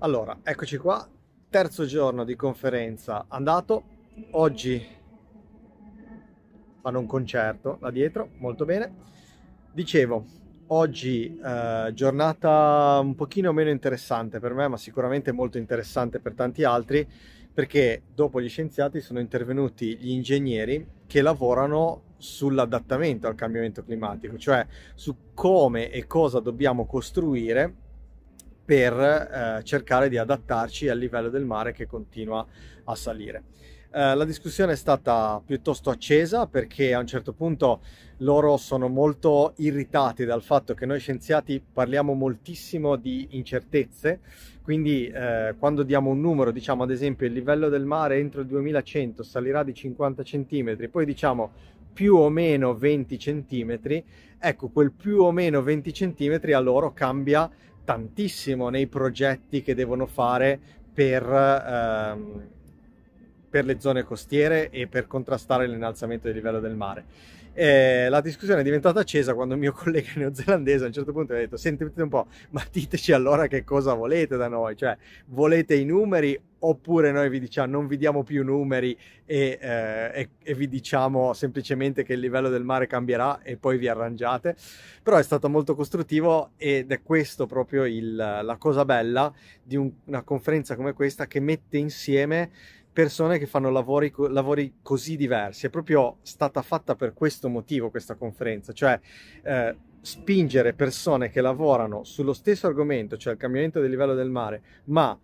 Allora, eccoci qua, terzo giorno di conferenza andato, oggi fanno un concerto là dietro, molto bene. Dicevo, oggi eh, giornata un pochino meno interessante per me, ma sicuramente molto interessante per tanti altri, perché dopo gli scienziati sono intervenuti gli ingegneri che lavorano sull'adattamento al cambiamento climatico, cioè su come e cosa dobbiamo costruire per eh, cercare di adattarci al livello del mare che continua a salire. Eh, la discussione è stata piuttosto accesa perché a un certo punto loro sono molto irritati dal fatto che noi scienziati parliamo moltissimo di incertezze, quindi eh, quando diamo un numero, diciamo ad esempio il livello del mare entro il 2100 salirà di 50 cm, poi diciamo più o meno 20 cm, ecco quel più o meno 20 cm a loro cambia tantissimo nei progetti che devono fare per ehm, per le zone costiere e per contrastare l'innalzamento del livello del mare. Eh, la discussione è diventata accesa quando un mio collega neozelandese a un certo punto mi ha detto sentite un po', ma diteci allora che cosa volete da noi, cioè volete i numeri oppure noi vi diciamo non vi diamo più numeri e, eh, e, e, vi diciamo semplicemente che il livello del mare cambierà e poi vi arrangiate però è stato molto costruttivo ed è questo proprio il, la cosa bella di un, una conferenza come questa che mette insieme persone che fanno lavori, lavori, così diversi. È proprio stata fatta per questo motivo questa conferenza, cioè eh, spingere persone che lavorano sullo stesso argomento, cioè il cambiamento del livello del mare, ma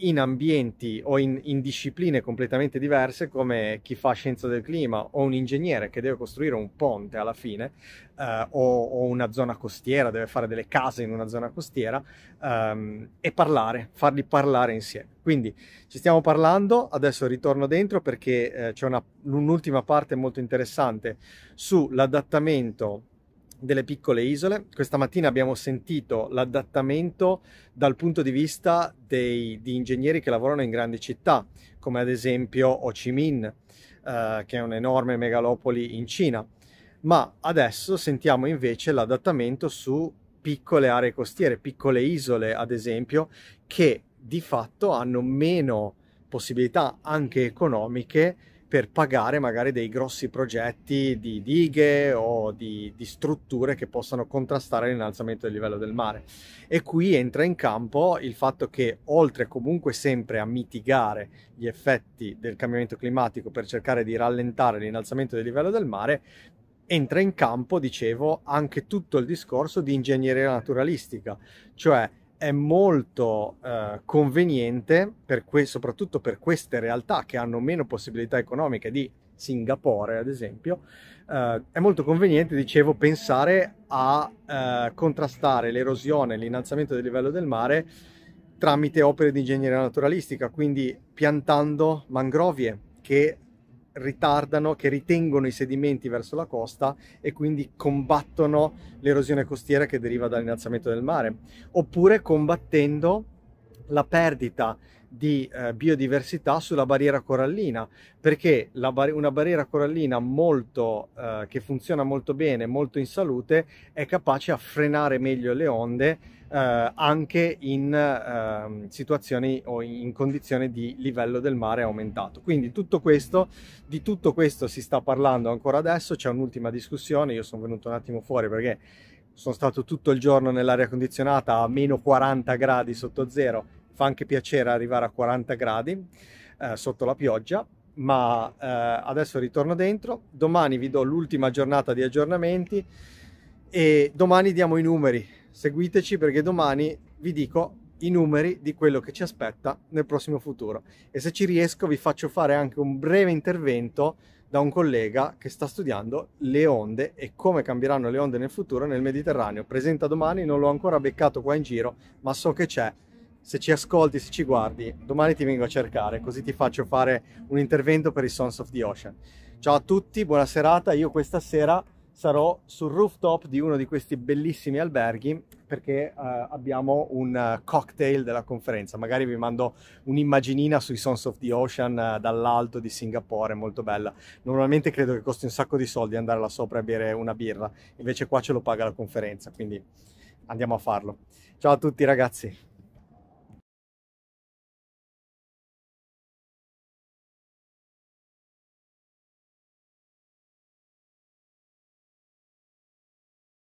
in ambienti o in, in, discipline completamente diverse come chi fa scienza del clima o un ingegnere che deve costruire un ponte alla fine eh, o, o, una zona costiera, deve fare delle case in una zona costiera ehm, e parlare, farli parlare insieme. Quindi ci stiamo parlando, adesso ritorno dentro perché eh, c'è una, un'ultima parte molto interessante sull'adattamento delle piccole isole. Questa mattina abbiamo sentito l'adattamento dal punto di vista dei, di ingegneri che lavorano in grandi città, come ad esempio Ho Chi Minh, eh, che è un'enorme megalopoli in Cina. Ma adesso sentiamo invece l'adattamento su piccole aree costiere, piccole isole, ad esempio, che di fatto hanno meno possibilità anche economiche per pagare magari dei grossi progetti di dighe o di, di strutture che possano contrastare l'innalzamento del livello del mare. E qui entra in campo il fatto che oltre comunque sempre a mitigare gli effetti del cambiamento climatico per cercare di rallentare l'innalzamento del livello del mare, entra in campo, dicevo, anche tutto il discorso di ingegneria naturalistica, cioè è molto eh, conveniente, per que- soprattutto per queste realtà che hanno meno possibilità economiche di Singapore, ad esempio, eh, è molto conveniente, dicevo, pensare a eh, contrastare l'erosione l'innalzamento del livello del mare tramite opere di ingegneria naturalistica, quindi piantando mangrovie che ritardano, che ritengono i sedimenti verso la costa e quindi combattono l'erosione costiera che deriva dall'innalzamento del mare, oppure combattendo la perdita di eh, biodiversità sulla barriera corallina, perché bar- una barriera corallina molto, eh, che funziona molto bene, molto in salute, è capace a frenare meglio le onde eh, anche in eh, situazioni o in condizioni di livello del mare aumentato. Quindi tutto questo, di tutto questo si sta parlando ancora adesso, c'è un'ultima discussione, io sono venuto un attimo fuori perché sono stato tutto il giorno nell'aria condizionata a meno 40 gradi sotto zero, fa anche piacere arrivare a 40 gradi eh, sotto la pioggia, ma eh, adesso ritorno dentro, domani vi do l'ultima giornata di aggiornamenti e domani diamo i numeri, seguiteci perché domani vi dico i numeri di quello che ci aspetta nel prossimo futuro e se ci riesco vi faccio fare anche un breve intervento da un collega che sta studiando le onde e come cambieranno le onde nel futuro nel Mediterraneo. Presenta domani, non l'ho ancora beccato qua in giro, ma so che c'è. Se ci ascolti, se ci guardi, domani ti vengo a cercare, così ti faccio fare un intervento per i Sons of the Ocean. Ciao a tutti, buona serata. Io questa sera sarò sul rooftop di uno di questi bellissimi alberghi perché eh, abbiamo un uh, cocktail della conferenza. Magari vi mando un'immaginina sui Sons of the Ocean uh, dall'alto di Singapore, molto bella. Normalmente credo che costi un sacco di soldi andare là sopra a bere una birra, invece qua ce lo paga la conferenza, quindi andiamo a farlo. Ciao a tutti ragazzi!